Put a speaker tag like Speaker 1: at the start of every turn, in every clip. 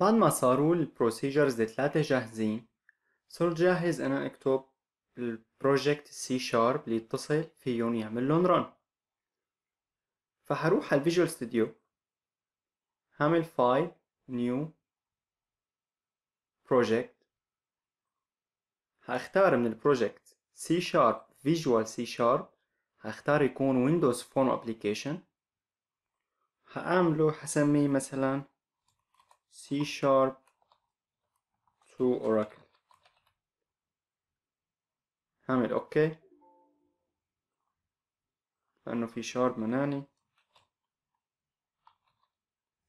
Speaker 1: بعد ما صاروا البروسيجرز الثلاثة جاهزين صرت جاهز أنا أكتب البروجكت سي شارب اللي يتصل فيهم يعمل لهم رن فحروح على الفيجوال ستوديو هعمل فايل نيو بروجكت هختار من البروجكت سي شارب فيجوال سي شارب هختار يكون ويندوز فون ابليكيشن هعمله هسميه مثلا C sharp to Oracle هعمل اوكي لانه في شارب مناني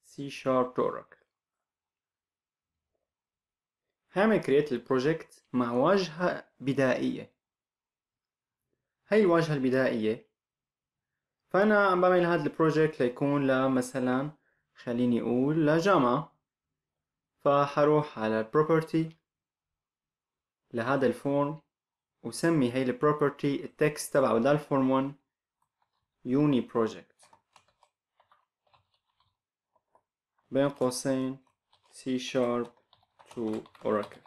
Speaker 1: C sharp to Oracle هعمل create البروجكت مع واجهة بدائية هاي الواجهة البدائية فأنا عم بعمل هذا البروجكت ليكون لمثلا خليني أقول لجامعة فحروح على property لهذا الفورم وسمي هاي البروبرتي التكست تبعه الفورم 1 يوني بروجكت بين قوسين سي شارب تو اوراكل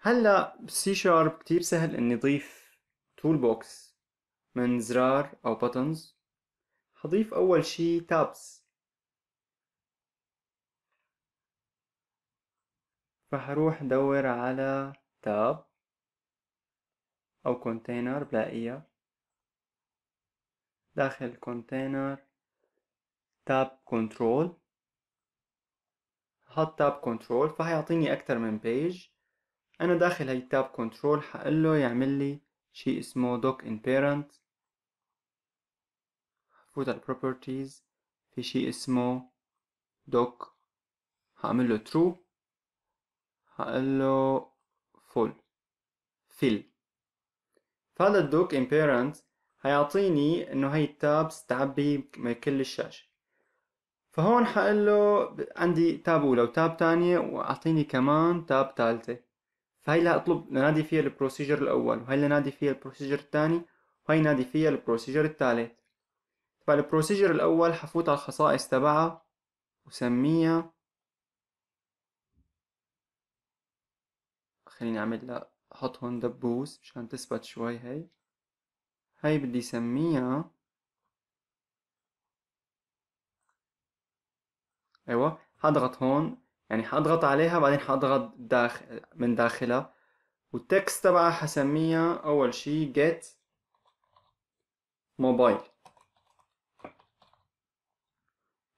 Speaker 1: هلا بسي شارب كتير سهل اني اضيف تول بوكس من زرار او بوتنز حضيف اول شي تابس راح اروح ادور على تاب أو كونتينر بلاقيها داخل كونتينر تاب كنترول حط تاب كنترول فحيعطيني أكتر من بيج أنا داخل هاي تاب كنترول حقول له يعمل لي شيء اسمه دوك ان بيرنت فوت على properties في شيء اسمه دوك حعمل له true هقول له فول فيل فهذا الدوك امبيرنت هيعطيني انه هي التابس تعبي من كل الشاشة فهون حقول له عندي تاب اولى وتاب تانية واعطيني كمان تاب ثالثة فهي اللي اطلب نادي فيها البروسيجر الاول وهي اللي نادي فيها البروسيجر الثاني وهي نادي فيها البروسيجر الثالث فالبروسيجر الاول حفوت على الخصائص تبعها وسميها خليني اعمل احط هون دبوس مشان تثبت شوي هاي هاي بدي سميها ايوه حضغط هون يعني حضغط عليها بعدين حضغط داخل من داخلها والتكست تبعها حسميها اول شي get موبايل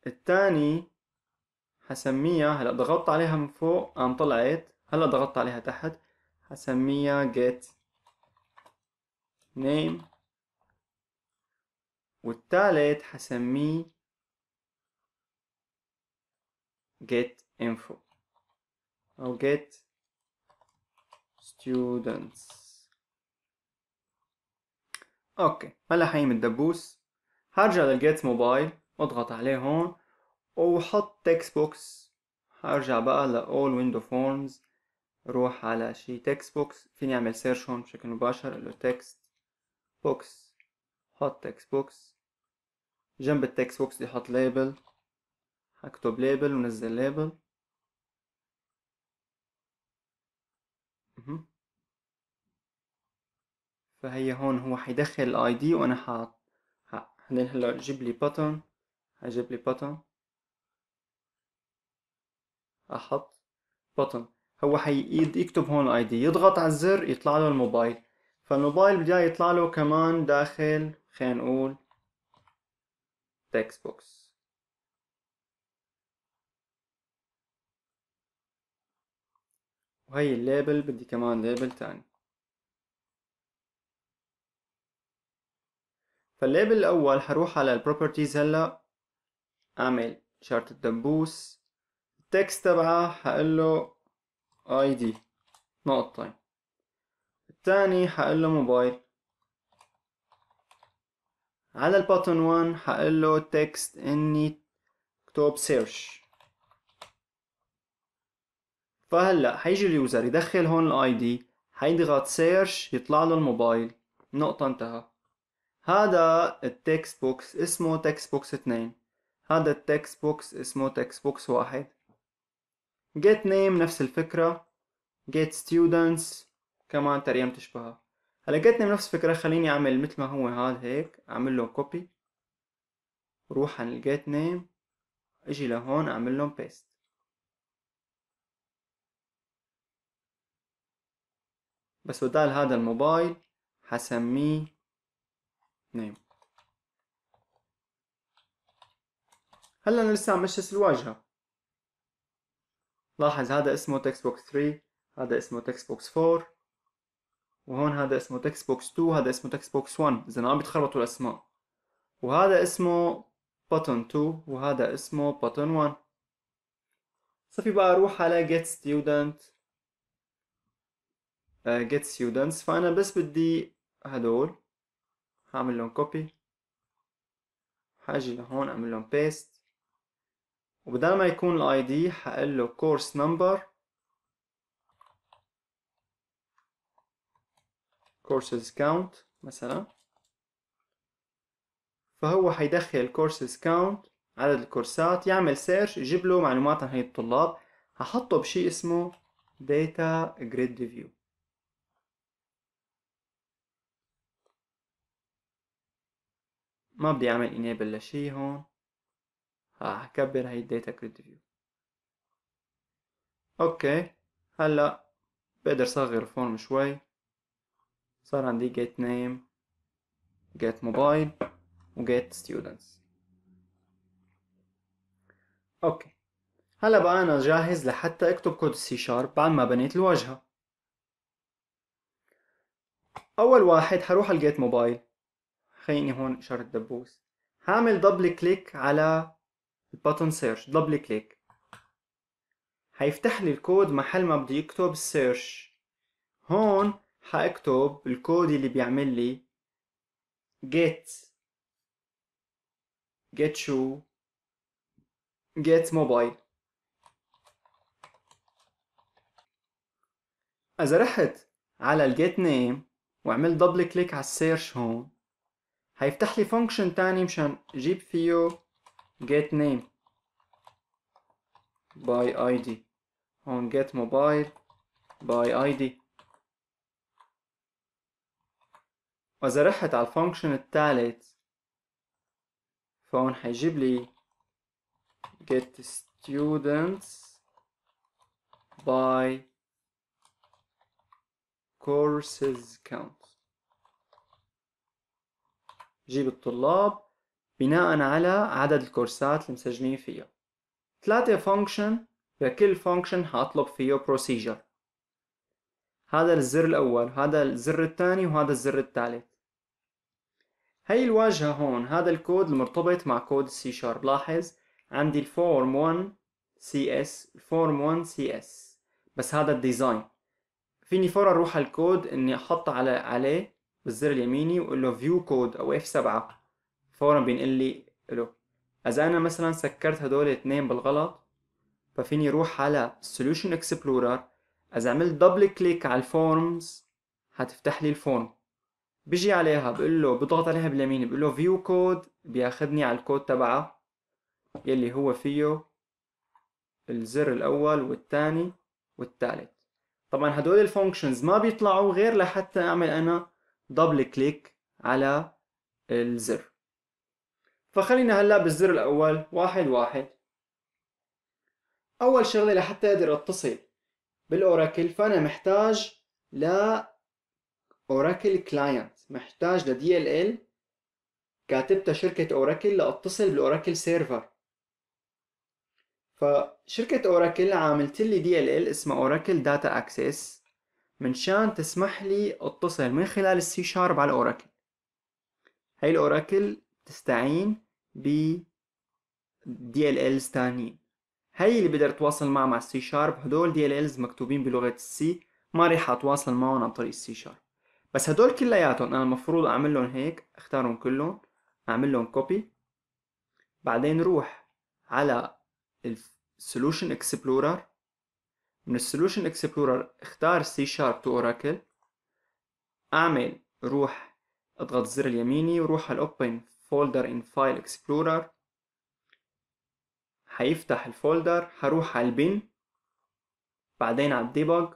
Speaker 1: التاني حسميها هلا ضغطت عليها من فوق قام طلعت هلا ضغطت عليها تحت هسميها get name والتالت هسميه get info أو get students اوكي هلا حيم الدبوس هرجع get موبايل واضغط عليه هون وحط تكست بوكس هرجع بقى ل all window forms روح على شي تكست بوكس فيني اعمل سيرش هون بشكل مباشر له تكست بوكس حط تكست بوكس جنب التكست بوكس بدي احط ليبل اكتب ليبل ونزل ليبل فهي هون هو حيدخل الاي دي وانا ح بعدين هلا جيب لي باترن هجيب لي باترن احط باترن هو حيكتب هون الاي دي يضغط على الزر يطلع له الموبايل فالموبايل بجاي يطلع له كمان داخل خلينا نقول تكست بوكس وهي الليبل بدي كمان ليبل تاني فالليبل الاول حروح على البروبرتيز هلا اعمل شارت الدبوس التكست تبعه حقله اي دي نقطتين طيب. حقول له موبايل على البوتن 1 حقول له تكست اني اكتب سيرش فهلا حيجي اليوزر يدخل هون الاي دي حيضغط سيرش يطلع له الموبايل نقطة انتهى هذا التكست بوكس اسمه تكست بوكس 2 هذا التكست بوكس اسمه تكست بوكس 1 get name نفس الفكرة get students كمان تريم تشبهها هلا get name نفس الفكرة خليني أعمل مثل ما هو هذا هيك أعمل له copy روح عن get name أجي لهون أعمل لهم paste بس بدال هذا الموبايل حسميه نيم هلا أنا لسه عم بشتت الواجهة لاحظ هذا اسمه تكست بوكس 3 هذا اسمه تكست بوكس 4 وهون هذا اسمه تكست بوكس 2 هذا اسمه تكست بوكس 1 اذا ما عم بيتخربطوا الاسماء وهذا اسمه button 2 وهذا اسمه button 1 صفي بقى اروح على get student uh, get students فانا بس بدي هدول هعمل لهم copy حاجي لهون اعمل لهم paste وبدال ما يكون الاي دي حقول له كورس نمبر courses count مثلا فهو حيدخل courses count عدد الكورسات يعمل سيرش يجيب له معلومات عن هي الطلاب هحطه بشيء اسمه data grid view ما بدي اعمل enable لشي هون هكبر الداتا جريد فيو اوكي هلا بقدر صغر الفورم شوي صار عندي get name get mobile و get students اوكي هلا بقى انا جاهز لحتى اكتب كود السي شارب بعد ما بنيت الواجهه اول واحد حروح على الجيت موبايل خليني هون اشاره دبوس هعمل دبل كليك على الباتون سيرش دبل كليك هيفتح لي الكود محل ما بدي اكتب سيرش هون حاكتب الكود اللي بيعمل لي get get شو get mobile اذا رحت على الجيت نيم وعملت دبل كليك على السيرش هون هيفتح لي فانكشن تاني مشان جيب فيه get name by id on get mobile by id واذا رحت على الفانكشن الثالث فهون حيجيب لي get students by courses count جيب الطلاب بناء على عدد الكورسات اللي مسجلين فيها ثلاثة فانكشن لكل فانكشن هطلب فيه بروسيجر هذا الزر الأول هذا الزر الثاني وهذا الزر الثالث هي الواجهة هون هذا الكود المرتبط مع كود السي شارب لاحظ عندي الفورم 1 سي اس الفورم 1 سي اس بس هذا الديزاين فيني فورا اروح على الكود اني احطه على عليه بالزر اليميني واقول له فيو كود او اف 7 فورا بينقل لي له اذا انا مثلا سكرت هدول الاثنين بالغلط ففيني اروح على solution explorer اذا عملت دبل كليك على الفورمز هتفتح لي الفورم بيجي عليها بقول له بضغط عليها باليمين بقول له فيو كود بياخذني على الكود تبعها يلي هو فيه الزر الاول والثاني والثالث طبعا هدول الفانكشنز ما بيطلعوا غير لحتى اعمل انا دبل كليك على الزر فخلينا هلا بالزر الاول واحد واحد اول شغله لحتى اقدر اتصل بالاوراكل فانا محتاج ل اوراكل كلاينت محتاج لدي ال ال كاتبتها شركه اوراكل لاتصل بالاوراكل سيرفر فشركه اوراكل عاملت لي دي ال ال اسمها اوراكل داتا اكسس منشان تسمح لي اتصل من خلال السي شارب على الاوراكل هي الاوراكل تستعين ب دي ال الز تانيين هي اللي بقدر اتواصل معها مع السي شارب هدول دي ال الز مكتوبين بلغه السي ما رح اتواصل معهم عن طريق السي شارب بس هدول كلياتهم انا المفروض اعمل لهم هيك اختارهم كلهم اعمل لهم كوبي بعدين روح على السولوشن اكسبلورر من السولوشن اكسبلورر اختار سي شارب تو اوراكل اعمل روح اضغط الزر اليميني وروح على الاوبن folder in file explorer هيفتح الفولدر هروح على البن بعدين على الديبج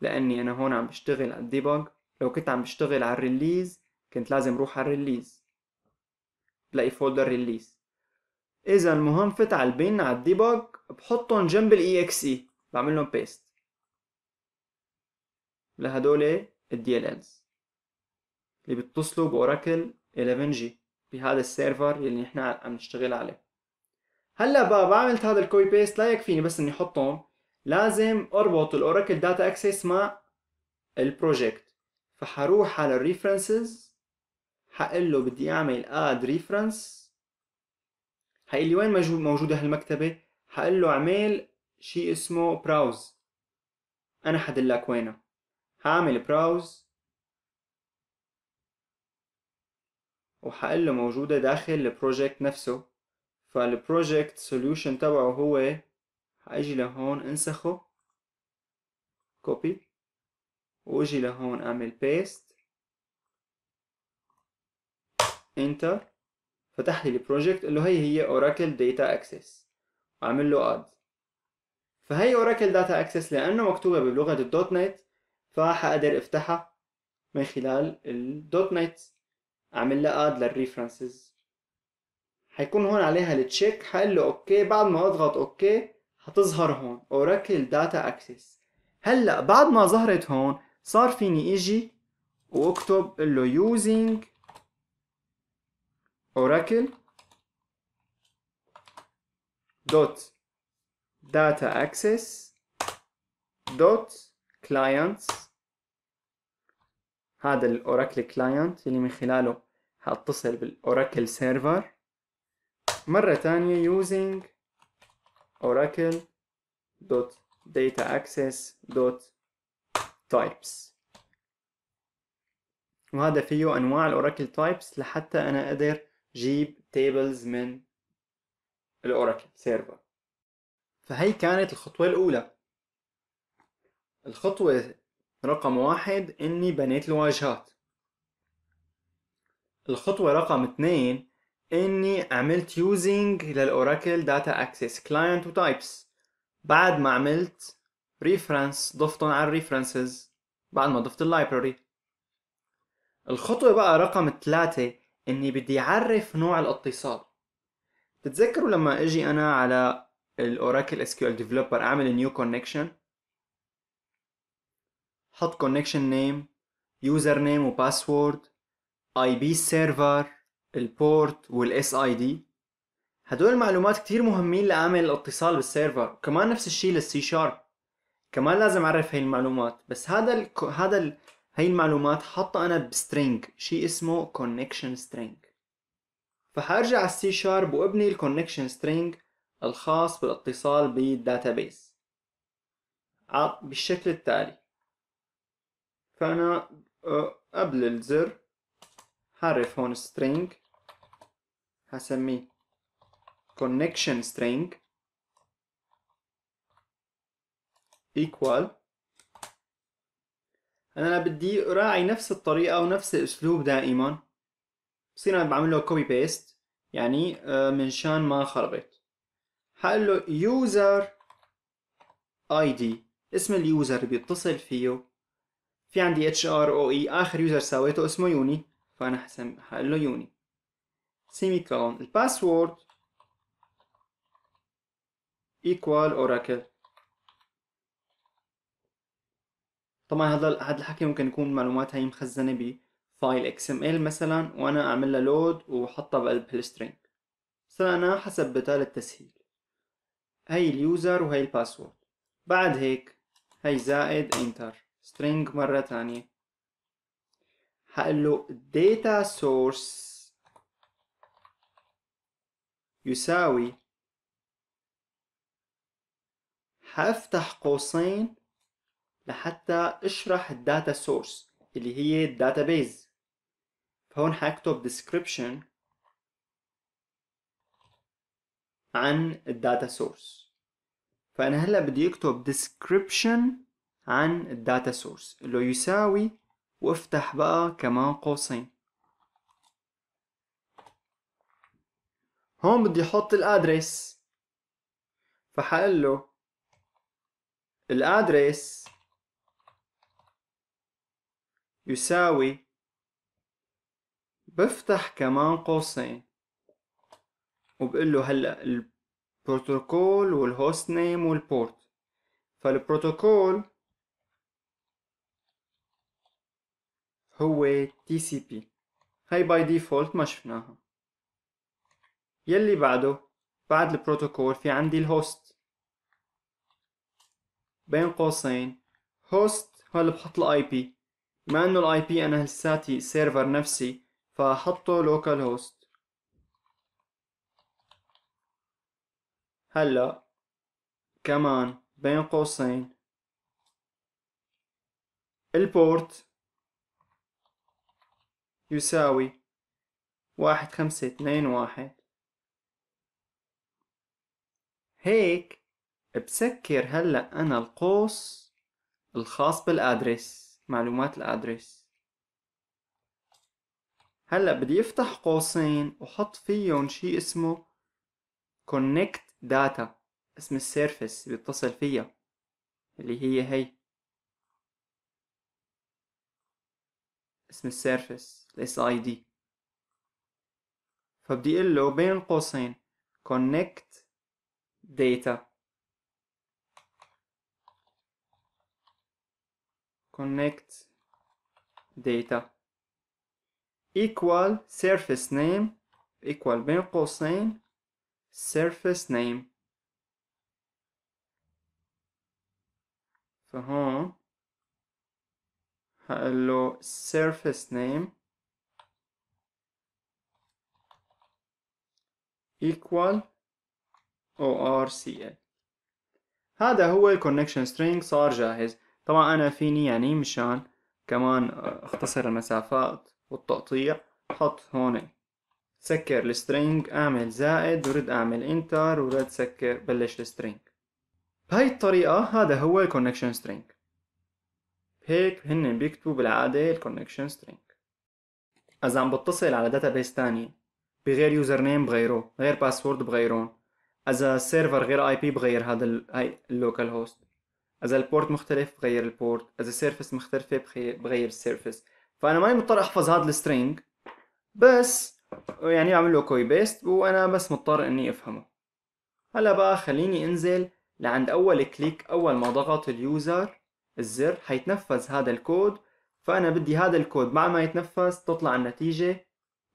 Speaker 1: لاني انا هون عم بشتغل على الديبج لو كنت عم بشتغل على الريليز كنت لازم روح على الريليز بلاقي فولدر ريليز اذا المهم فت على البن على الديبج بحطهم جنب الاي اكس اي بعمل لهم بيست لهدول الدي ال اللي بيتصلوا باوراكل 11 جي بهذا السيرفر اللي نحن عم نشتغل عليه هلا بقى بعمل هذا الكوبي بيست لا يكفيني بس اني احطهم لازم اربط الاوراكل داتا اكسس مع البروجكت فحروح على الريفرنسز حقول له بدي اعمل اد ريفرنس حقول لي وين موجوده هالمكتبه حقول له اعمل شيء اسمه براوز انا حدلك وينها هعمل براوز وحقول له موجودة داخل البروجكت نفسه فالبروجكت سوليوشن تبعه هو حاجي إيه؟ لهون انسخه كوبي واجي لهون اعمل بيست انتر فتح لي البروجكت اللي هي هي اوراكل داتا اكسس وعمل له اد فهي اوراكل داتا اكسس لانه مكتوبه بلغه الدوت نت فحقدر افتحها من خلال الدوت نت اعمل لها اد للريفرنسز حيكون هون عليها التشيك حقول له اوكي بعد ما اضغط اوكي هتظهر هون اوراكل داتا اكسس هلا بعد ما ظهرت هون صار فيني اجي واكتب له يوزنج اوراكل دوت داتا اكسس دوت كلاينتس هذا الاوراكل كلاينت اللي من خلاله هاتصل بالاوراكل سيرفر مرة تانية using oracle.dataaccess.types وهذا فيه انواع الاوراكل تايبس لحتى انا اقدر جيب تيبلز من الاوراكل سيرفر فهي كانت الخطوة الاولى الخطوة رقم واحد إني بنيت الواجهات الخطوة رقم اثنين إني عملت using للأوراكل داتا أكسس كلاينت وتايبس بعد ما عملت ريفرنس ضفتهم على الريفرنسز بعد ما ضفت اللايبراري الخطوة بقى رقم ثلاثة إني بدي أعرف نوع الاتصال تتذكروا لما اجي انا على الاوراكل اس كيو ال ديفلوبر اعمل نيو كونكشن حط connection name user name وباسورد اي بي server البورت والاس اي دي هدول المعلومات كتير مهمين لعمل الاتصال بالسيرفر كمان نفس الشيء للسي شارب كمان لازم اعرف هي المعلومات بس هذا ال هذا ال هي المعلومات حاطه انا بسترينج شيء اسمه كونكشن سترينج فحارجع على السي شارب وابني الكونكشن سترينج الخاص بالاتصال بالداتابيس بالشكل التالي فانا آه، قبل الزر حرف هون string هسميه connection string equal انا بدي اراعي نفس الطريقه ونفس الاسلوب دائما بصير انا بعمل له كوبي بيست يعني آه، من شان ما خربت حقله user id اسم اليوزر بيتصل فيه في عندي اتش ار او اي اخر يوزر سويته اسمه يوني فانا حقول له يوني سيمي كولون الباسورد ايكوال اوراكل طبعا هذا هذا الحكي ممكن يكون معلومات هي مخزنه بفايل اكس ام ال مثلا وانا اعمل لها لود واحطها بقلب السترينج مثلا انا حسبتها للتسهيل هي اليوزر وهي الباسورد بعد هيك هي زائد انتر string مرة تانية هقله data source يساوي هفتح قوسين لحتى اشرح data source اللي هي database فهون هكتب description عن data source فأنا هلا بدي أكتب description عن الداتا سورس اللي يساوي وافتح بقى كمان قوسين هون بدي احط الادرس فحقول له الادرس يساوي بفتح كمان قوسين وبقول له هلا البروتوكول والهوست نيم والبورت فالبروتوكول هو تي سي بي هاي باي ديفولت ما شفناها يلي بعده بعد البروتوكول في عندي الهوست بين قوسين هوست هلا بحط الاي بي بما انه الاي بي انا لساتي سيرفر نفسي فحطه لوكال هوست هلا كمان بين قوسين البورت يساوي واحد خمسة اثنين واحد هيك بسكر هلأ أنا القوس الخاص بالأدرس معلومات الأدرس هلأ بدي أفتح قوسين وحط فيهم شي اسمه connect data اسم السيرفس بيتصل فيها اللي هي هي اسم السيرفس الاس اي دي فبدي اقول له بين قوسين connect data connect data equal surface name equal بين قوسين surface name فهون هقول له surface name equal ORCL هذا هو الكونكشن string صار جاهز طبعا أنا فيني يعني مشان كمان اختصر المسافات والتقطيع حط هون سكر السترينج اعمل زائد ورد اعمل انتر ورد سكر بلش السترينج بهاي الطريقة هذا هو الكونكشن سترينج هيك هن بيكتبوا بالعادة الكونكشن سترينج إذا عم بتصل على داتابيس تانية بغير يوزر نيم بغيره غير باسورد بغيرهم اذا السيرفر غير اي بي بغير هذا هاي اللوكال هوست اذا البورت مختلف بغير البورت اذا السيرفس مختلفه بغير السيرفس فانا ماني مضطر احفظ هذا السترينج بس يعني اعمل له كوي بيست وانا بس مضطر اني افهمه هلا بقى خليني انزل لعند اول كليك اول ما ضغط اليوزر الزر حيتنفذ هذا الكود فانا بدي هذا الكود مع ما يتنفذ تطلع النتيجه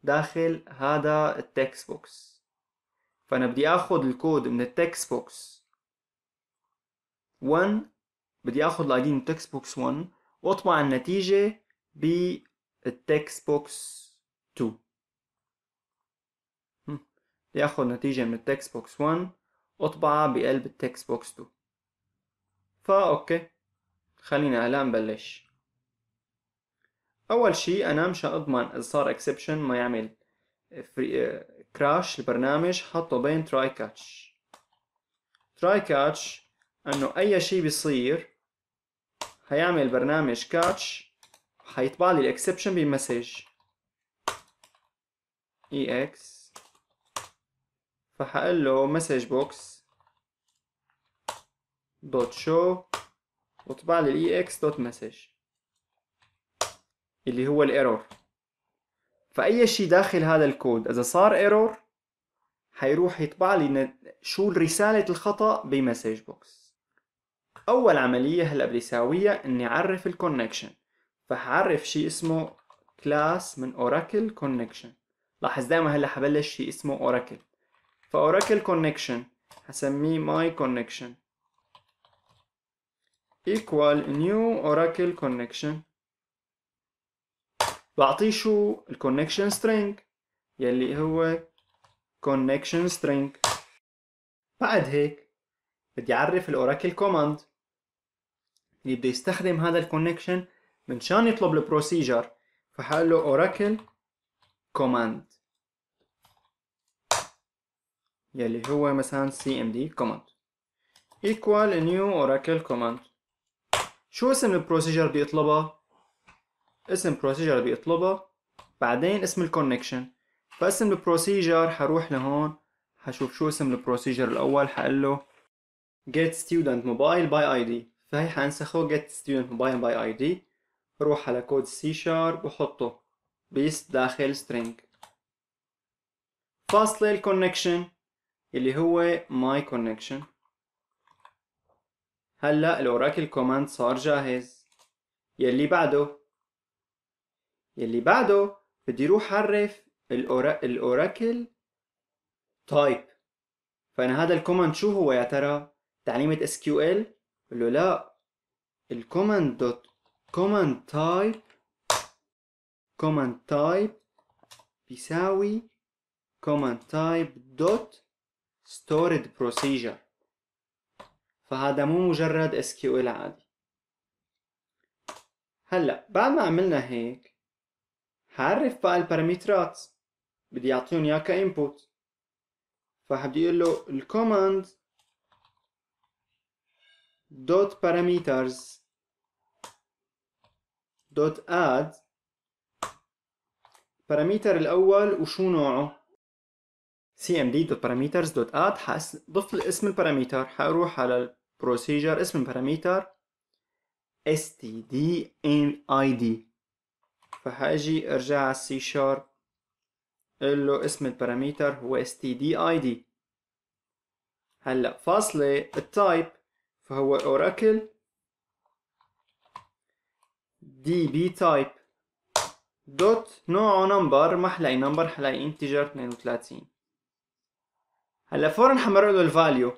Speaker 1: داخل هذا التكست بوكس فأنا بدي أخذ الكود من التكست بوكس 1 بدي أخذ الاي من التكست بوكس 1 وأطبع النتيجة بالتكست بوكس 2 بدي أخذ نتيجة من التكست بوكس 1 وأطبعها بقلب التكست بوكس 2 فا أوكي خلينا هلا نبلش اول شيء انا مشان اضمن اذا صار اكسبشن ما يعمل كراش آه، البرنامج حطه بين تراي كاتش تراي كاتش انه اي شيء بيصير هيعمل برنامج كاتش حيطبع لي الاكسبشن بمسج اي e اكس فحقول له مسج بوكس دوت شو وطبع لي الاي اكس دوت مسج اللي هو الايرور فاي شيء داخل هذا الكود اذا صار ايرور حيروح يطبع لي شو رسالة الخطأ بمسج بوكس أول عملية هلا بدي أساويها إني أعرف الكونكشن فحعرف شيء اسمه كلاس من اوراكل كونكشن لاحظ دائما هلا حبلش شيء اسمه اوراكل فاوراكل كونكشن حسميه ماي كونكشن equal new oracle connection بعطيه شو الكونكشن string يلي هو connection string بعد هيك بدي اعرف الاوراكل كوماند اللي بده يستخدم هذا الكونكشن من شان يطلب البروسيجر فحقول له اوراكل كوماند يلي هو مثلا cmd command equal new oracle command شو اسم البروسيجر بدي اطلبها اسم بروسيجر بيطلبها بعدين اسم الكونكشن فاسم البروسيجر حروح لهون حشوف شو اسم البروسيجر الاول حقول له get student mobile by id فهي حنسخه get student mobile by id روح على كود سي شارب وحطه بيست داخل string فاصلة الكونكشن اللي هو my connection هلا الاوراكل كوماند صار جاهز يلي بعده يلي بعده بدي روح اعرف الأورا... الاوراكل تايب فانا هذا الكوماند شو هو يا ترى تعليمة SQL؟ كيو بقول له لا الكوماند دوت كوماند تايب كوماند تايب بيساوي كوماند تايب دوت ستورد بروسيجر فهذا مو مجرد SQL عادي هلا بعد ما عملنا هيك هعرف بقى البارامترات بدي يعطيهم اياها كانبوت فهبدي اقول له الكوماند دوت باراميترز دوت اد باراميتر الاول وشو نوعه cmd.parameters.add حضيف اسم الباراميتر حروح على البروسيجر اسم الباراميتر std in id فهاجي ارجع على السي شارب قل له اسم الباراميتر هو stdid هلا فاصلة التايب فهو اوراكل دي بي تايب دوت نوعه نمبر ما حلاقي نمبر حلاقي انتجر 32 هلا فورا حمرق له الفاليو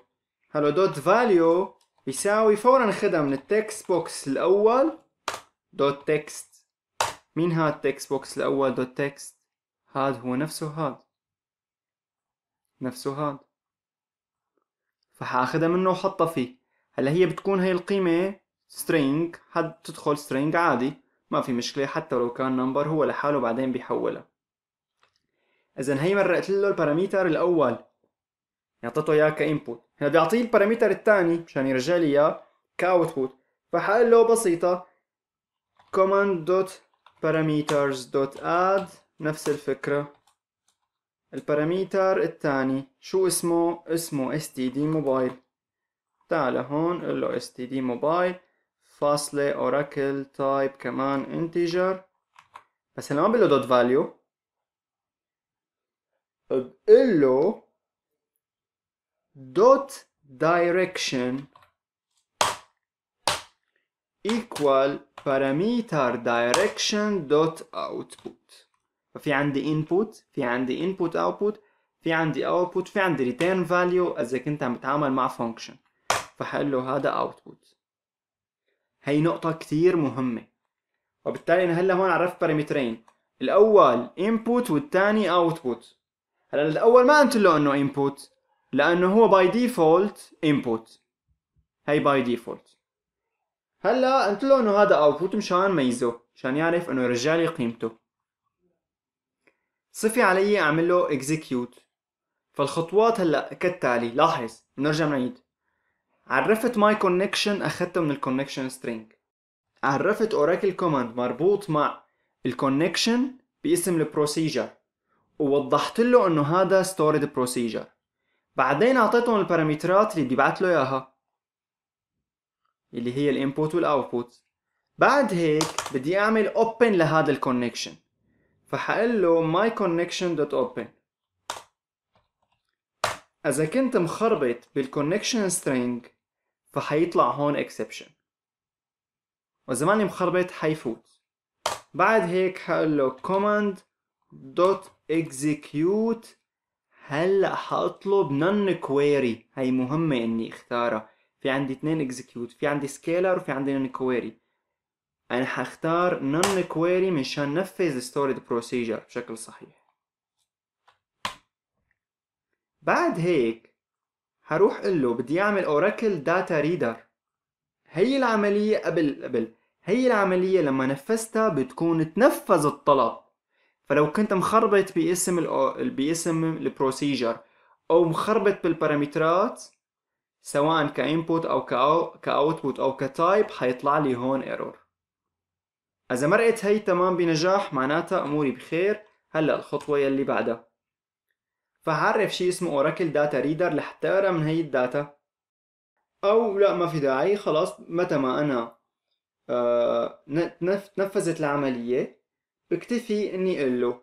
Speaker 1: هلا دوت فاليو بيساوي فورا خدها من التكست بوكس الاول دوت تكست مين هاد تكست بوكس الأول دوت تكست هاد هو نفسه هاد نفسه هاد فحاخدها منه وحطها فيه هلا هي بتكون هي القيمة string حد تدخل string عادي ما في مشكلة حتى لو كان number هو لحاله بعدين بيحولها إذا هي مرقت له الباراميتر الأول اعطيته اياه كانبوت هلا بدي اعطيه الباراميتر الثاني مشان يرجع لي اياه كاوتبوت فحقول له بسيطة command parameters.add نفس الفكرة الباراميتر الثاني شو اسمه؟ اسمه std موبايل تعال هون قل له std موبايل فاصلة oracle type كمان integer بس هلا ما بقول له دوت فاليو بقول له equal parameter direction dot output ففي عندي input في عندي input output في عندي output في عندي return value اذا كنت عم بتعامل مع function فحقول له هذا output هي نقطة كتير مهمة وبالتالي انا هلا هون عرفت بارامترين الاول input والثاني output هلا الاول ما قلت له انه input لانه هو by default input هي by default هلا قلت له انه هذا اوتبوت مشان ميزه مشان يعرف انه يرجع لي قيمته صفي علي اعمل له اكزيكيوت فالخطوات هلا كالتالي لاحظ نرجع نعيد عرفت ماي كونكشن اخذته من الكونكشن سترينج عرفت اوراكل كوماند مربوط مع الكونكشن باسم البروسيجر ووضحت له انه هذا ستورد بروسيجر بعدين اعطيتهم البارامترات اللي بدي ابعث له اياها اللي هي الانبوت والاوتبوت بعد هيك بدي اعمل اوبن لهذا الكونكشن فحقول له ماي connection دوت اوبن اذا كنت مخربط بالكونكشن string فحيطلع هون exception واذا ماني مخربط حيفوت بعد هيك حقول له كوماند دوت اكزيكيوت هلا حاطلب نون query هي مهمه اني اختارها في عندي اثنين اكزكيوت في عندي سكيلر وفي عندي نون كويري انا حختار نون كويري مشان نفذ ستورد بروسيجر بشكل صحيح بعد هيك هروح له بدي اعمل اوراكل داتا ريدر هي العملية قبل قبل هي العملية لما نفذتها بتكون تنفذ الطلب فلو كنت مخربط باسم باسم البروسيجر او مخربط بالبارامترات سواء كانبوت او كاوتبوت او كتايب حيطلع لي هون ايرور اذا مرقت هي تمام بنجاح معناتها اموري بخير هلا الخطوه يلي بعدها فحعرف شيء اسمه اوراكل داتا ريدر لحتى اقرا من هي الداتا او لا ما في داعي خلاص متى ما انا آه تنفذت العمليه بكتفي اني اقول له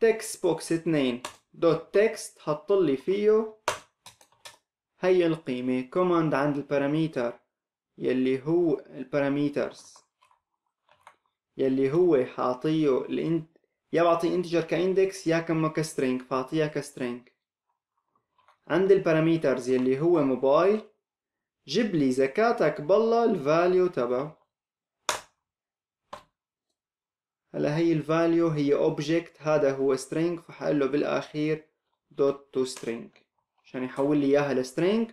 Speaker 1: تكست بوكس 2 دوت تكست حط لي فيه هي القيمة كوماند عند الباراميتر يلي هو الباراميترز يلي هو حاعطيه الانت يا بعطيه انتجر كاندكس يا كما كسترينج فاعطيها كسترينج عند الباراميترز يلي هو موبايل جيب لي زكاتك بالله الفاليو تبعه هلا هي الفاليو هي اوبجكت هذا هو string فحقله بالاخير دوت تو string عشان يحول لي اياها لسترينج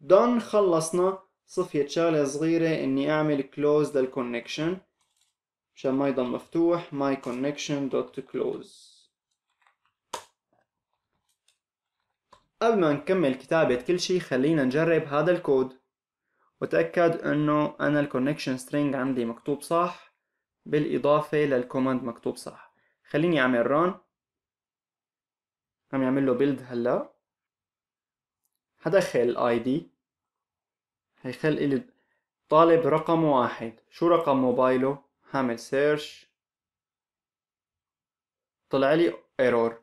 Speaker 1: دون خلصنا صفيت شغلة صغيرة اني اعمل كلوز للكونكشن عشان ما يضل مفتوح ماي كونكشن دوت كلوز قبل ما نكمل كتابة كل شيء خلينا نجرب هذا الكود وتأكد انه انا الكونكشن سترينج عندي مكتوب صح بالاضافة للكوماند مكتوب صح خليني اعمل run عم يعمل له بيلد هلا حدخل الاي دي هيخلق لي طالب رقم واحد شو رقم موبايله هعمل سيرش طلع لي ايرور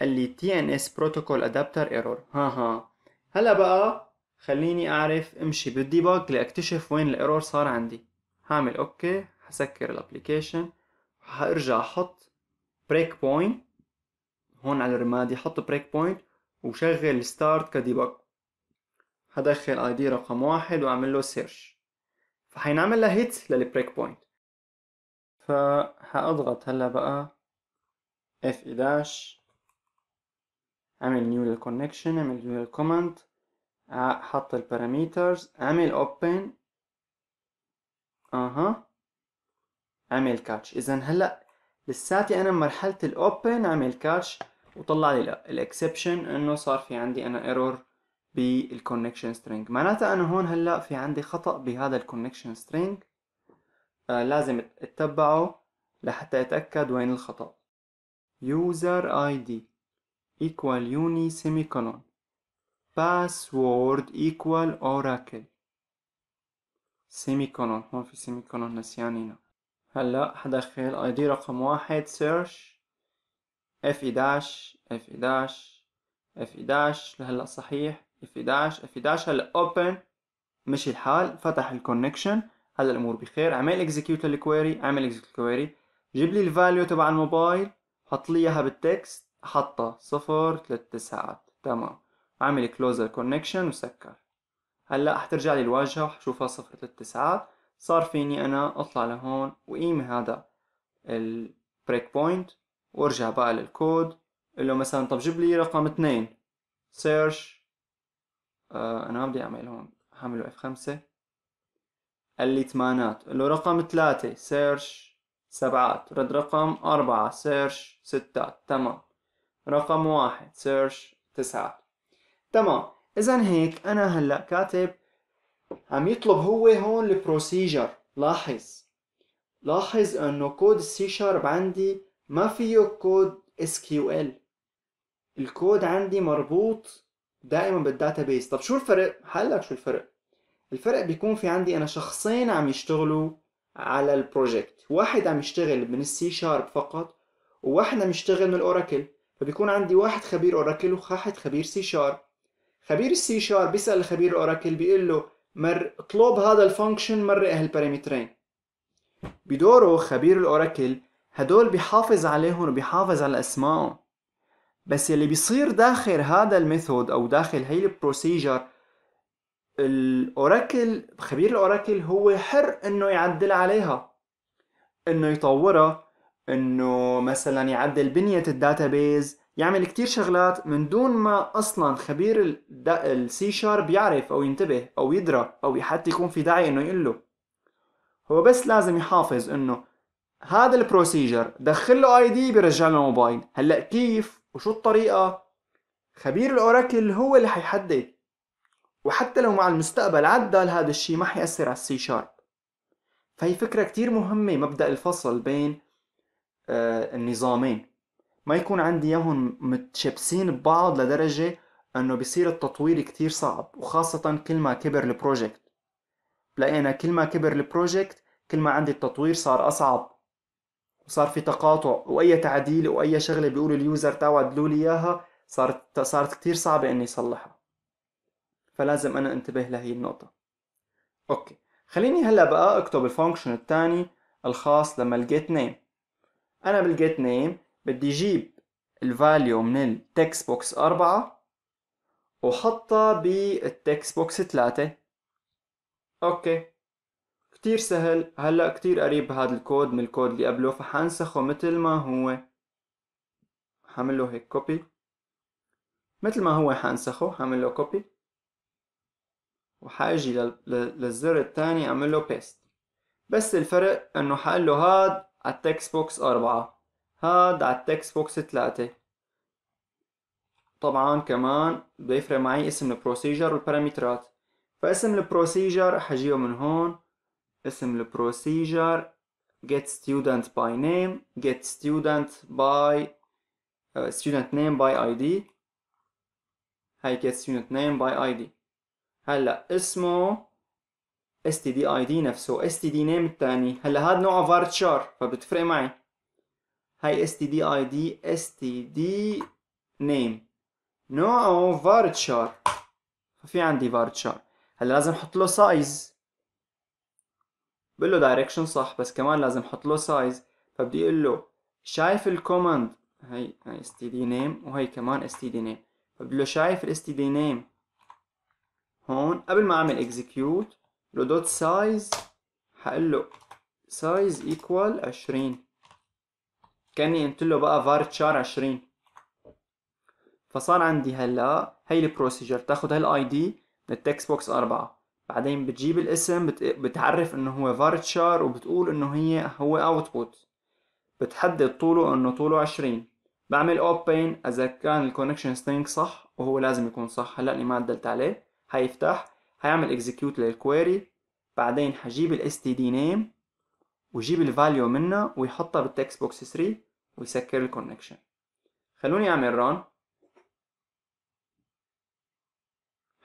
Speaker 1: قال لي تي ان اس بروتوكول ادابتر ايرور ها ها هلا بقى خليني اعرف امشي بالديباج لاكتشف وين الايرور صار عندي هعمل اوكي هسكر الابلكيشن هرجع احط بريك بوينت هون على الرمادي حط بريك بوينت وشغل ستارت كديباج هدخل اي دي رقم واحد واعمل له سيرش فحينعمل لها هيت للبريك بوينت فهأضغط هلا بقى اف 11 اعمل نيو للكونكشن اعمل نيو للكومنت حط الباراميترز اعمل اوبن اها اعمل كاتش اذا هلا لساتي انا مرحله الاوبن اعمل كاتش وطلع لي الاكسبشن انه صار في عندي انا ايرور بالكونكشن سترينج معناتها انا هون هلا في عندي خطا بهذا الكونكشن سترينج آه لازم اتبعه لحتى اتاكد وين الخطا user id equal uni semicolon password equal oracle semicolon هون في semicolon نسيانينا هلا حدخل id رقم واحد search F11 F11 F11 لهلا صحيح 11 11 هلا اوبن مشي الحال فتح الكونكشن هلا الامور بخير عمل اكزكيوت للكويري عمل اكزكيوت للكويري جيب لي الفاليو تبع الموبايل حط لي اياها بالتكست حطها صفر ثلاث تسعات تمام اعمل كلوز الكونكشن وسكر هلا حترجع لي الواجهه وحشوفها صفر ثلاث تسعات صار فيني انا اطلع لهون وقيم هذا البريك بوينت وارجع بقى للكود قول له مثلا طب جيب لي رقم اثنين سيرش آه انا ما بدي اعمل هون هعمله اف 5 قال لي ثمانات قال له رقم ثلاثة سيرش سبعات رد رقم أربعة سيرش ستات تمام رقم واحد سيرش تسعات تمام إذا هيك أنا هلأ كاتب عم يطلب هو هون البروسيجر لاحظ لاحظ انه كود السي شارب عندي ما فيه كود اس كيو ال الكود عندي مربوط دائما بالداتا بيس طب شو الفرق هلا شو الفرق الفرق بيكون في عندي انا شخصين عم يشتغلوا على البروجكت واحد عم يشتغل من السي شارب فقط وواحد عم يشتغل من الاوراكل فبيكون عندي واحد خبير اوراكل وواحد خبير سي شارب خبير السي شارب بيسال خبير الاوراكل بيقول له مر اطلب هذا الفانكشن مر هالبارامترين بدوره خبير الاوراكل هدول بيحافظ عليهم وبيحافظ على اسمائهم بس يلي بيصير داخل هذا الميثود او داخل هي البروسيجر الاوراكل خبير الاوراكل هو حر انه يعدل عليها انه يطورها انه مثلا يعدل بنيه الداتابيز يعمل كتير شغلات من دون ما اصلا خبير السي شارب يعرف او ينتبه او يدرى او حتى يكون في داعي انه يقول له هو بس لازم يحافظ انه هذا البروسيجر دخل له اي دي بيرجع له موبايل هلا كيف وشو الطريقة؟ خبير الأوراكل هو اللي حيحدد وحتى لو مع المستقبل عدل هذا الشيء ما حيأثر على السي شارب فهي فكرة كتير مهمة مبدأ الفصل بين آه، النظامين ما يكون عندي اياهم متشبسين ببعض لدرجة انه بصير التطوير كتير صعب وخاصة كل ما كبر البروجكت لقينا كل ما كبر البروجكت كل ما عندي التطوير صار اصعب وصار في تقاطع واي تعديل واي شغله بيقولوا اليوزر تاو عدلوا لي اياها صارت صارت كثير صعبه اني اصلحها فلازم انا انتبه لهي النقطه اوكي خليني هلا بقى اكتب الفانكشن الثاني الخاص لما الجيت نيم انا بالجيت نيم بدي اجيب الفاليو من التكست بوكس 4 وحطها بالتكست بوكس 3 اوكي كتير سهل هلا كتير قريب بهذا الكود من الكود اللي قبله فحنسخه مثل ما هو حمله هيك كوبي مثل ما هو حنسخه حمله كوبي وحاجي للزر الثاني اعمل له بيست بس الفرق انه حقول له هاد على التكست بوكس أربعة هاد على التكست بوكس ثلاثة طبعا كمان بيفرق معي اسم البروسيجر والبارامترات فاسم البروسيجر حجيه من هون اسم البروسيجر get student by name get student by uh, student name by id هاي get student name by id هلا اسمه std id نفسه std name الثاني هلا هذا نوعه فارتشار فبتفرق معي هاي std id std name نوعه فارتشار ففي عندي فارتشار هلا لازم احط له سايز بقول له دايركشن صح بس كمان لازم احط له سايز فبدي اقول له شايف الكوماند هي هي اس تي دي نيم وهي كمان اس تي دي نيم فبدي له شايف الاس تي دي نيم هون قبل ما اعمل اكزكيوت له دوت سايز حقول له سايز ايكوال 20 كاني قلت له بقى فارتشار 20 فصار عندي هلا هي البروسيجر تاخذ هالاي دي من التكست بوكس 4 بعدين بتجيب الاسم بتعرف انه هو فارتشار وبتقول انه هي هو اوتبوت بتحدد طوله انه طوله 20 بعمل اوبن اذا كان الكونكشن سترينج صح وهو لازم يكون صح هلا اني ما عدلت عليه حيفتح حيعمل اكزكيوت للكويري بعدين حجيب الاس تي دي نيم وجيب الفاليو منها ويحطها بالتكست بوكس 3 ويسكر الكونكشن خلوني اعمل ران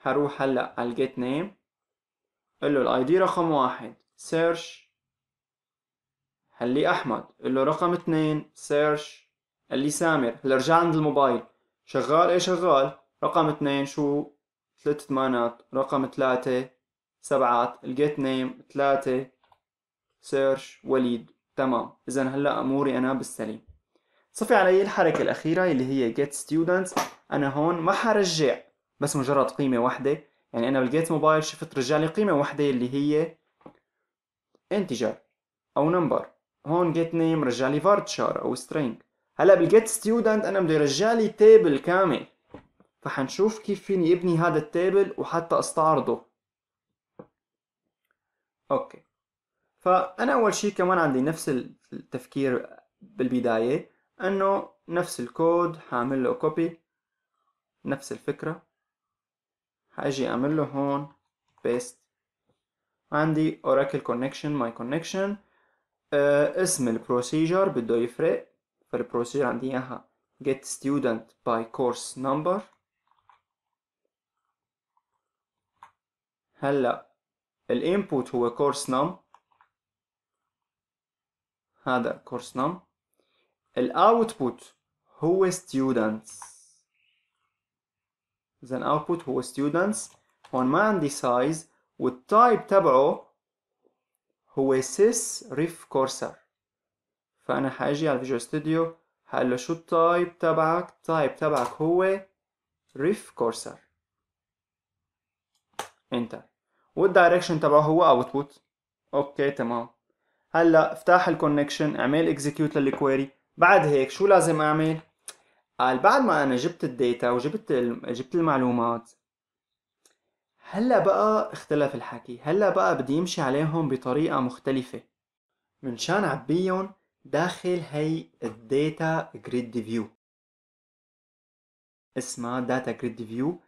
Speaker 1: حروح هلا على الجيت نيم قل له الاي دي رقم واحد سيرش قال لي احمد قل له رقم اثنين سيرش قال لي سامر هلا رجع عند الموبايل شغال ايه شغال رقم اثنين شو ثلاثة ثمانات رقم ثلاثة سبعات الجيت نيم ثلاثة سيرش وليد تمام اذا هلا اموري انا بالسليم صفي علي الحركة الأخيرة اللي هي get students أنا هون ما حرجع بس مجرد قيمة واحدة يعني انا بالجيت موبايل شفت رجع لي قيمه واحده اللي هي انتجر او نمبر هون جيت نيم رجع لي فارتشار او سترينج هلا بالجيت ستودنت انا بده يرجع لي تيبل كامل فحنشوف كيف فيني ابني هذا التيبل وحتى استعرضه اوكي فانا اول شيء كمان عندي نفس التفكير بالبدايه انه نفس الكود حاعمل له كوبي نفس الفكره هاجي اعمل له هون بيست عندي اوراكل كونكشن ماي كونكشن اسم البروسيجر بده يفرق فالبروسيجر عندي اياها get student by course number هلا الانبوت هو كورس نم هذا كورس نم الاوتبوت هو ستودنتس إذا output هو students هون ما عندي size والتايب تبعه هو sys ref cursor فأنا حاجي على Visual ستوديو هقول له شو التايب تبعك؟ التايب تبعك هو ريف كورسر انتر والدايركشن تبعه هو اوتبوت اوكي تمام هلا افتح الكونكشن اعمل اكزيكيوت للكويري بعد هيك شو لازم اعمل؟ قال بعد ما انا جبت الداتا وجبت جبت المعلومات هلا بقى اختلف الحكي هلا بقى بدي امشي عليهم بطريقة مختلفة منشان عبيهم داخل هي الداتا جريد فيو اسمها داتا جريد فيو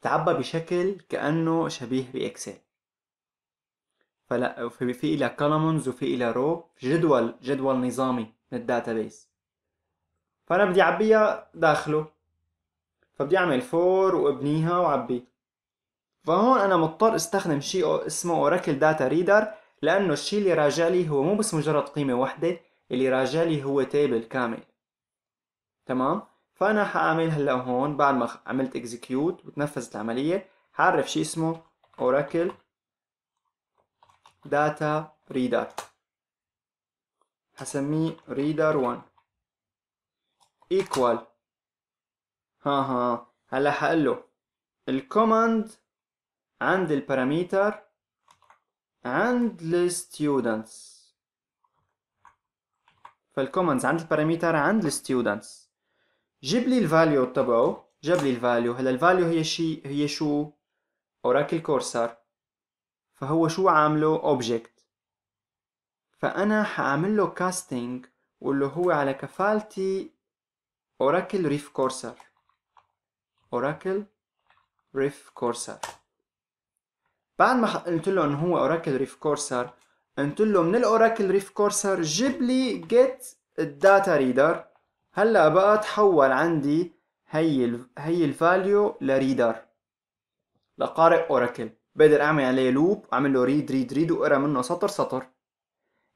Speaker 1: بتعبى بشكل كأنه شبيه بإكسل فلا في إلى كولمنز وفي إلى رو جدول جدول نظامي من الداتابيس فأنا بدي أعبيها داخله فبدي أعمل فور وأبنيها وأعبيها فهون أنا مضطر استخدم شيء اسمه اوراكل داتا ريدر لأنه الشيء اللي راجع لي هو مو بس مجرد قيمة واحدة اللي راجع لي هو تيبل كامل تمام فأنا حأعمل هلا هون بعد ما عملت اكزكيوت وتنفذت العملية حعرف شيء اسمه اوراكل داتا ريدر حسميه ريدر 1 equal ها ها هلا حقول له الكوماند عند الباراميتر عند الستودنتس فالكوماندز عند الباراميتر عند الستودنتس جيب لي الفاليو تبعه جاب لي الفاليو هلا الفاليو هي شيء هي شو اوراكل كورسر فهو شو عامله اوبجكت فانا حاعمل له كاستنج واللي هو على كفالتي Oracle Reef Courser Oracle Reef Courser بعد ما قلت له انه هو Oracle Reef Courser قلت له من الاوراكل ريف كورسر جيب لي جيت الداتا ريدر هلا بقى تحول عندي هي الـ هي الفاليو لريدر لقارئ اوراكل بقدر اعمل عليه لوب اعمل له ريد ريد ريد واقرا منه سطر سطر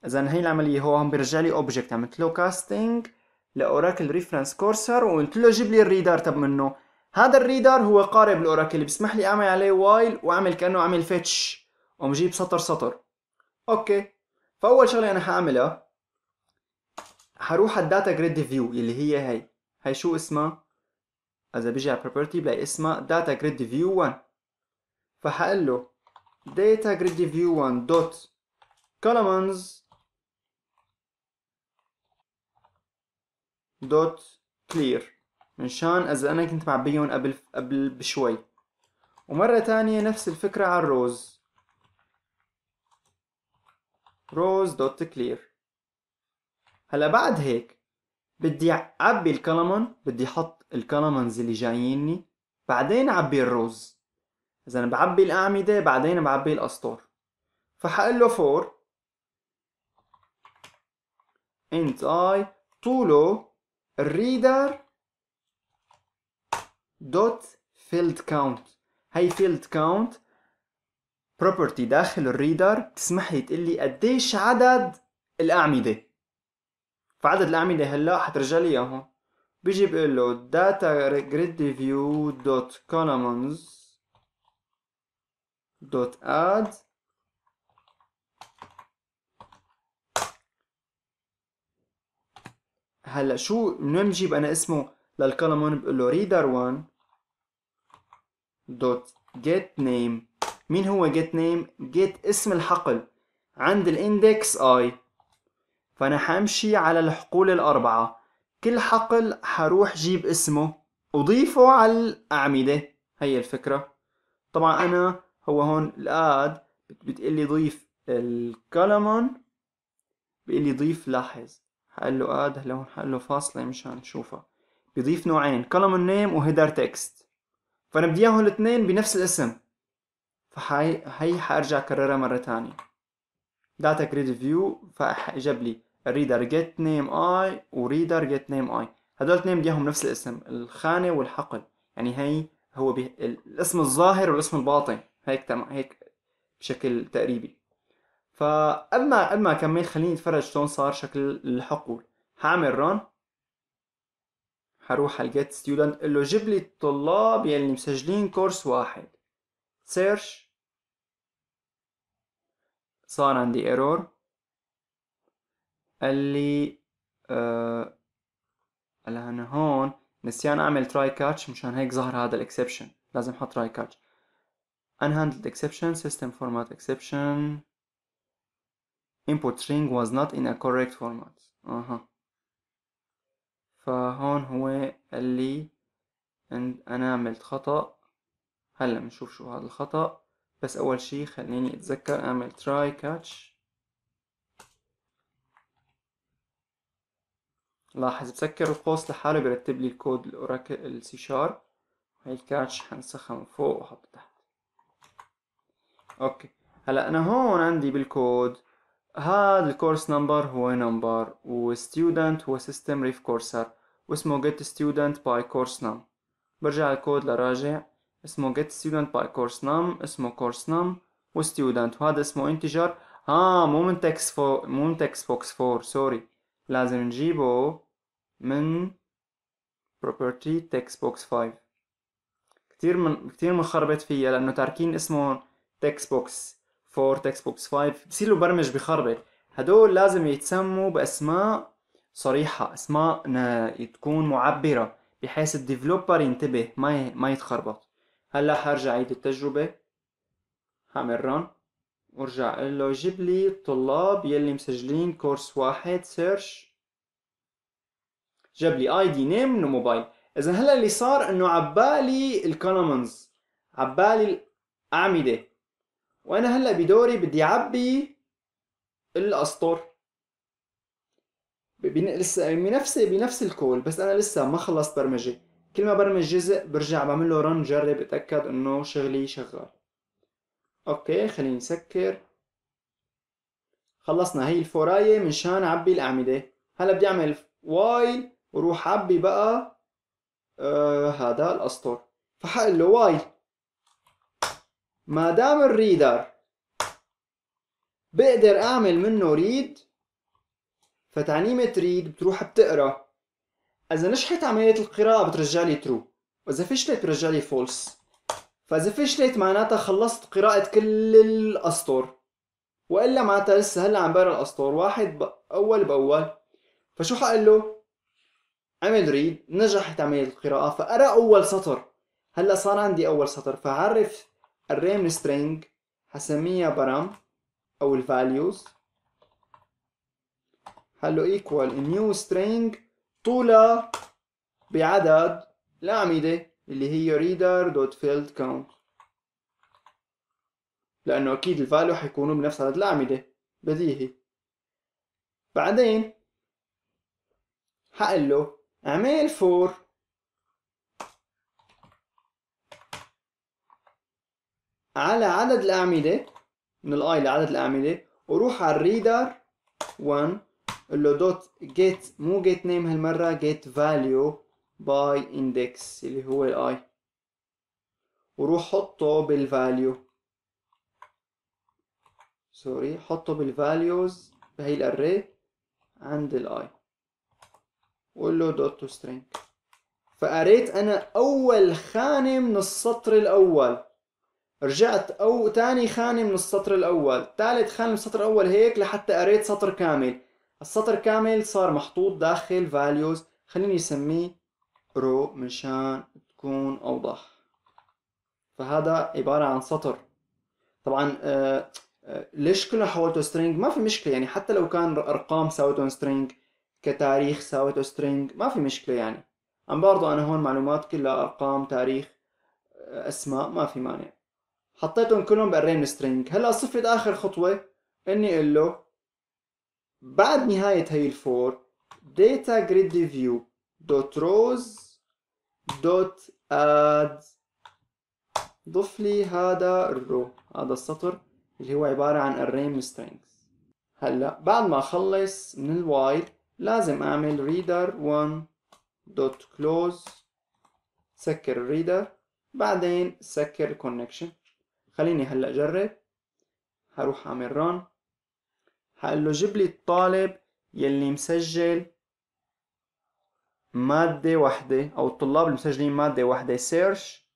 Speaker 1: اذا هي العمليه هو عم بيرجع لي اوبجكت عملت له كاستنج لاوراكل ريفرنس كورسر وقلت له جيب لي الريدار تب منه هذا الريدار هو قارب الاوراكل بيسمح لي اعمل عليه وايل واعمل كانه عامل فيتش قوم جيب سطر سطر اوكي فاول شغله انا حاعملها حروح على الداتا جريد فيو اللي هي هي هي شو اسمها اذا بيجي على property بلاقي اسمها داتا جريد فيو 1 فحقول له data grid view 1 dot columns دوت كلير منشان اذا انا كنت معبيهم قبل قبل بشوي ومرة تانية نفس الفكرة على الروز روز دوت كلير هلا بعد هيك بدي اعبي الكلمون بدي احط الكلمونز اللي جاييني بعدين اعبي الروز اذا انا بعبي الاعمدة بعدين بعبي الاسطور فحقله فور انت اي طوله الريدر دوت فيلد كاونت هي فيلد كاونت property داخل الريدر بتسمح لي تقول لي قديش عدد الاعمده فعدد الاعمده هلا حترجع لي اياهم بيجي بقول له data جريد فيو دوت columns دوت اد هلا شو من وين بجيب انا اسمه للكولم 1 بقول له reader 1 دوت get name مين هو get name get اسم الحقل عند الاندكس i فانا حمشي على الحقول الاربعه كل حقل حروح جيب اسمه اضيفه على الاعمده هي الفكره طبعا انا هو هون الاد بتقلي ضيف الكولمون بيقلي ضيف لاحظ حقل له اد هون حقل له فاصله مشان نشوفها بيضيف نوعين كولوم النيم وهيدر تكست فانا بدي اياهم الاثنين بنفس الاسم فهي هي حارجع اكررها مره ثانيه داتا جريد فيو فجاب لي ريدر جيت نيم اي وريدر جيت نيم اي هدول الاثنين بدي اياهم نفس الاسم الخانه والحقل يعني هي هو بي... الاسم الظاهر والاسم الباطن هيك تم... هيك بشكل تقريبي فاما قبل ما اكمل خليني اتفرج شلون صار شكل الحقول حعمل ران حروح على الجيت ستودنت قل له جيب لي الطلاب يلي مسجلين كورس واحد سيرش صار عندي ايرور قال لي آه هلا انا هون نسيان اعمل تراي كاتش مشان هيك ظهر هذا الاكسبشن لازم احط تراي كاتش unhandled exception system format exception input string was not in a correct format اها uh-huh. فهون هو قال لي انا عملت خطأ هلا بنشوف شو هذا الخطأ بس اول شي خليني اتذكر اعمل try catch لاحظ بسكر القوس لحاله بيرتب لي الكود الاوراكل السي شارب هاي الكاتش حنسخها من فوق وحطها تحت اوكي هلا انا هون عندي بالكود هذا الكورس نمبر هو نمبر وستودنت هو سيستم ريف كورسر واسمه get student by course num برجع الكود لراجع اسمه get student by course num اسمه course num وستودنت وهذا اسمه integer اه مو من تكس فو مو من تكس بوكس 4 سوري لازم نجيبه من property text box 5 كتير من كتير منخربط فيها لانه تاركين اسمه text box 4 تكست بوكس 5 بصير المبرمج بخربط هدول لازم يتسموا باسماء صريحة اسماء تكون معبرة بحيث الديفلوبر ينتبه ما ما يتخربط هلا حرجع اعيد التجربة هعمل ران وارجع اقول له جيب لي الطلاب يلي مسجلين كورس واحد سيرش جاب لي اي دي نيم وموبايل اذا هلا اللي صار انه عبالي الكولومنز عبالي الاعمده وانا هلا بدوري بدي اعبي الاسطر لسه بنفس بنفس الكول بس انا لسه ما خلصت برمجه كل ما برمج جزء برجع بعمل له رن جرب اتاكد انه شغلي شغال اوكي خليني نسكر خلصنا هي الفورايه منشان اعبي الاعمده هلا بدي اعمل وايل وروح عبي بقى آه هذا الاسطر فحقل له وايل ما دام الريدر بقدر اعمل منه ريد فتعليمة ريد بتروح بتقرا اذا نجحت عملية القراءة بترجع لي ترو واذا فشلت بترجع لي فولس فاذا فشلت معناتها خلصت قراءة كل الاسطر والا معناتها لسه هلا عم بقرا الاسطر واحد اول باول فشو حقول له؟ عمل ريد نجحت عملية القراءة فقرا اول سطر هلا صار عندي اول سطر فعرف الريم string حسميها برام أو الفاليوز هلو equal new string طولها بعدد الأعمدة اللي هي reader dot field count لأنه أكيد الفاليو حيكونوا بنفس عدد الأعمدة بديهي بعدين حقله اعمل فور على عدد الأعمدة من الاي لعدد الأعمدة وروح على الريدر 1 قول له دوت جيت مو جيت نيم هالمرة جيت فاليو باي اندكس اللي هو الاي وروح حطه بالفاليو سوري حطه بالفاليوز بهي الاري عند الاي وقول له دوت تو سترينج فقريت انا اول خانه من السطر الاول رجعت أو تاني خانة من السطر الأول ثالث خانة من السطر الأول هيك لحتى قريت سطر كامل السطر كامل صار محطوط داخل values خليني أسميه رو مشان تكون أوضح فهذا عبارة عن سطر طبعا آه آه ليش كله حولته string ما في مشكلة يعني حتى لو كان أرقام ساويته string كتاريخ ساويته string ما في مشكلة يعني عم برضو أنا هون معلومات كلها أرقام تاريخ آه، أسماء ما في مانع حطيتهم كلهم بالرين سترينج هلا صفت اخر خطوه اني اقول له بعد نهايه هي الفور داتا جريد فيو دوت روز دوت اد ضف لي هذا الرو هذا السطر اللي هو عبارة عن array سترينج هلا بعد ما اخلص من الوايل لازم اعمل reader1 دوت كلوز سكر الريدر بعدين سكر الكونكشن خليني هلا جرب هروح اعمل ران هقول له جيب لي الطالب يلي مسجل مادة واحدة او الطلاب المسجلين مادة واحدة سيرش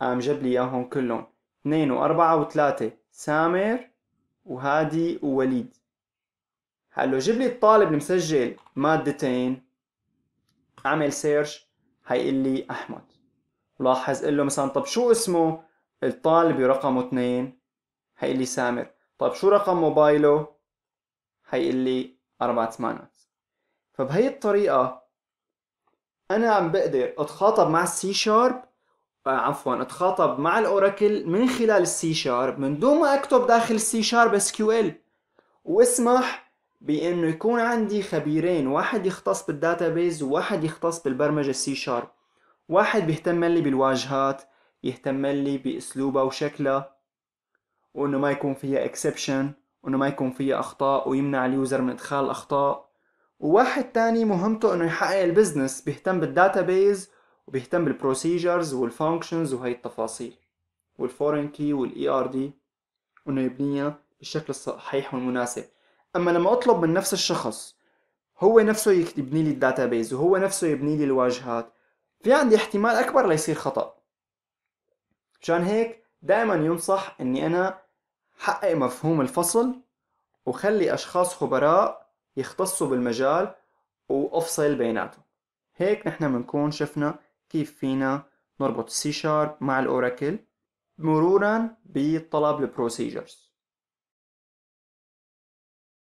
Speaker 1: قام جاب لي اياهم كلهم اثنين واربعة وثلاثة سامر وهادي ووليد هقول له جيب لي الطالب المسجل مادتين اعمل سيرش هيقول لي احمد لاحظ قل له مثلا طب شو اسمه الطالب رقمه اثنين حيقول لي سامر طيب شو رقم موبايله حيقول لي أربعة ثمانات فبهي الطريقة أنا عم بقدر أتخاطب مع السي آه، شارب عفوا اتخاطب مع الاوراكل من خلال السي شارب من دون ما اكتب داخل السي شارب اس كيو ال واسمح بانه يكون عندي خبيرين واحد يختص بالداتابيز وواحد يختص بالبرمجه السي شارب واحد بيهتم لي بالواجهات يهتم لي باسلوبها وشكلها وانه ما يكون فيها اكسبشن وانه ما يكون فيها اخطاء ويمنع اليوزر من ادخال الاخطاء وواحد تاني مهمته انه يحقق البزنس بيهتم بالداتابيز وبيهتم بالبروسيجرز والفانكشنز وهي التفاصيل والفورين كي والاي ار دي انه يبنيها بالشكل الصحيح والمناسب اما لما اطلب من نفس الشخص هو نفسه يبني لي الداتابيز وهو نفسه يبني لي الواجهات في عندي احتمال اكبر ليصير خطأ مشان هيك دائما ينصح اني انا حقق مفهوم الفصل وخلي اشخاص خبراء يختصوا بالمجال وافصل بيناتهم هيك نحن بنكون شفنا كيف فينا نربط السي شارب مع الاوراكل مرورا بطلب البروسيجرز